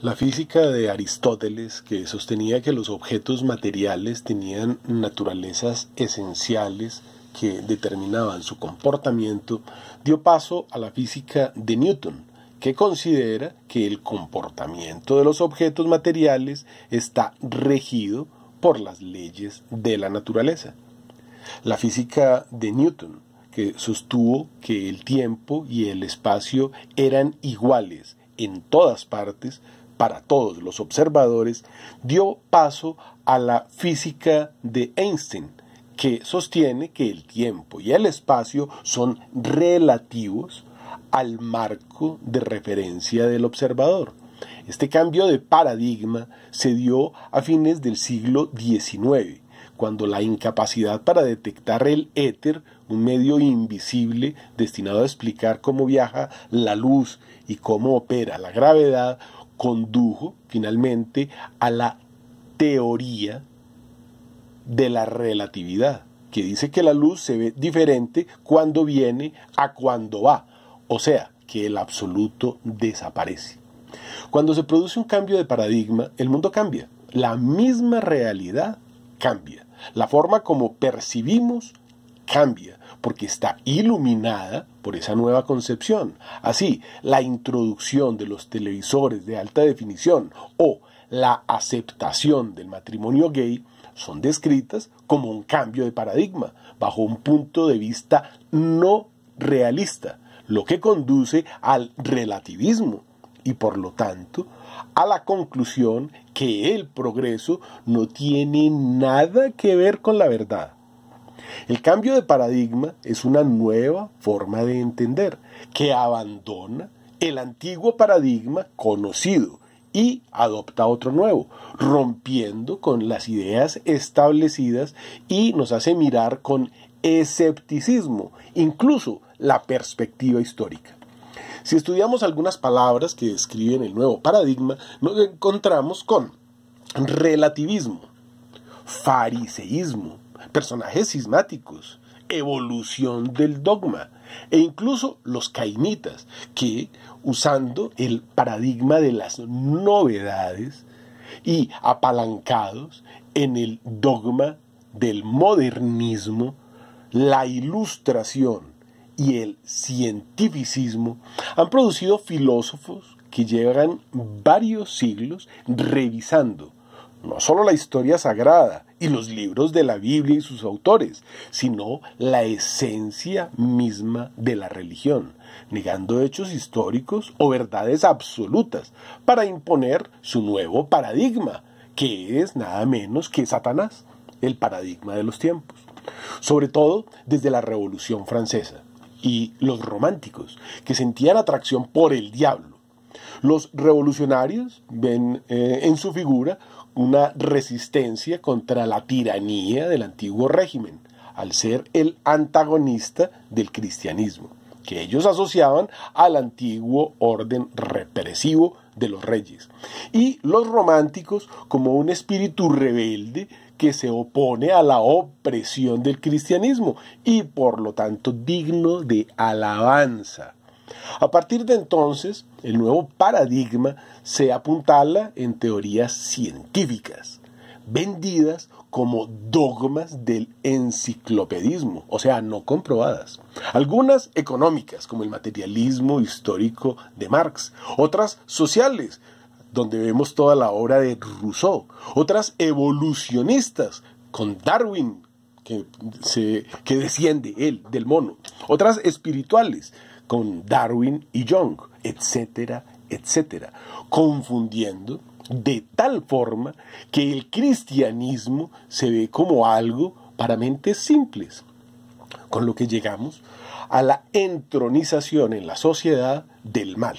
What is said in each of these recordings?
La física de Aristóteles, que sostenía que los objetos materiales tenían naturalezas esenciales que determinaban su comportamiento, dio paso a la física de Newton, que considera que el comportamiento de los objetos materiales está regido por las leyes de la naturaleza. La física de Newton, que sostuvo que el tiempo y el espacio eran iguales en todas partes, para todos los observadores, dio paso a la física de Einstein, que sostiene que el tiempo y el espacio son relativos al marco de referencia del observador. Este cambio de paradigma se dio a fines del siglo XIX cuando la incapacidad para detectar el éter, un medio invisible destinado a explicar cómo viaja la luz y cómo opera la gravedad, condujo finalmente a la teoría de la relatividad, que dice que la luz se ve diferente cuando viene a cuando va, o sea, que el absoluto desaparece. Cuando se produce un cambio de paradigma, el mundo cambia, la misma realidad cambia. La forma como percibimos cambia porque está iluminada por esa nueva concepción. Así, la introducción de los televisores de alta definición o la aceptación del matrimonio gay son descritas como un cambio de paradigma, bajo un punto de vista no realista, lo que conduce al relativismo y por lo tanto a la conclusión que el progreso no tiene nada que ver con la verdad. El cambio de paradigma es una nueva forma de entender que abandona el antiguo paradigma conocido y adopta otro nuevo, rompiendo con las ideas establecidas y nos hace mirar con escepticismo, incluso la perspectiva histórica. Si estudiamos algunas palabras que describen el nuevo paradigma, nos encontramos con relativismo, fariseísmo, personajes cismáticos, evolución del dogma e incluso los cainitas, que usando el paradigma de las novedades y apalancados en el dogma del modernismo, la ilustración y el cientificismo han producido filósofos que llevan varios siglos revisando no solo la historia sagrada y los libros de la Biblia y sus autores, sino la esencia misma de la religión, negando hechos históricos o verdades absolutas para imponer su nuevo paradigma, que es nada menos que Satanás, el paradigma de los tiempos, sobre todo desde la Revolución Francesa y los románticos, que sentían atracción por el diablo. Los revolucionarios ven eh, en su figura una resistencia contra la tiranía del antiguo régimen, al ser el antagonista del cristianismo, que ellos asociaban al antiguo orden represivo de los reyes, y los románticos como un espíritu rebelde que se opone a la opresión del cristianismo y por lo tanto digno de alabanza. A partir de entonces, el nuevo paradigma se apuntala en teorías científicas, vendidas como dogmas del enciclopedismo, o sea, no comprobadas. Algunas económicas, como el materialismo histórico de Marx, otras sociales, donde vemos toda la obra de Rousseau, otras evolucionistas, con Darwin, que, que desciende él del mono, otras espirituales, con Darwin y Young, etcétera, etcétera, confundiendo de tal forma que el cristianismo se ve como algo para mentes simples, con lo que llegamos a la entronización en la sociedad del mal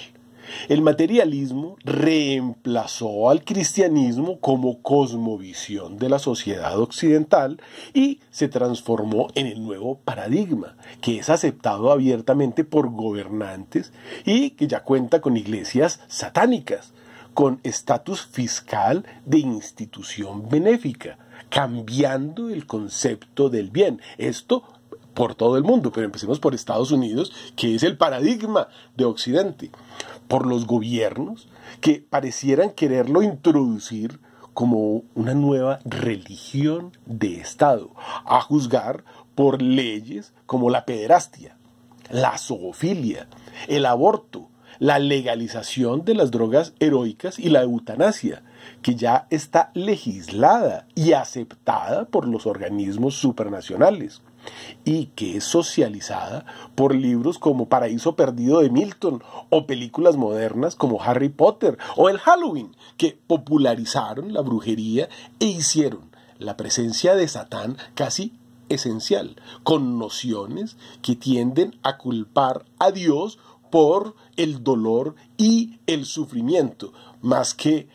el materialismo reemplazó al cristianismo como cosmovisión de la sociedad occidental y se transformó en el nuevo paradigma, que es aceptado abiertamente por gobernantes y que ya cuenta con iglesias satánicas, con estatus fiscal de institución benéfica, cambiando el concepto del bien. Esto por todo el mundo, pero empecemos por Estados Unidos, que es el paradigma de Occidente, por los gobiernos que parecieran quererlo introducir como una nueva religión de Estado, a juzgar por leyes como la pederastia, la zoofilia, el aborto, la legalización de las drogas heroicas y la eutanasia, que ya está legislada y aceptada por los organismos supranacionales y que es socializada por libros como Paraíso Perdido de Milton o películas modernas como Harry Potter o el Halloween, que popularizaron la brujería e hicieron la presencia de Satán casi esencial, con nociones que tienden a culpar a Dios por el dolor y el sufrimiento, más que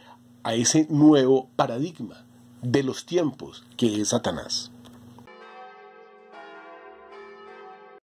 a ese nuevo paradigma de los tiempos que es Satanás.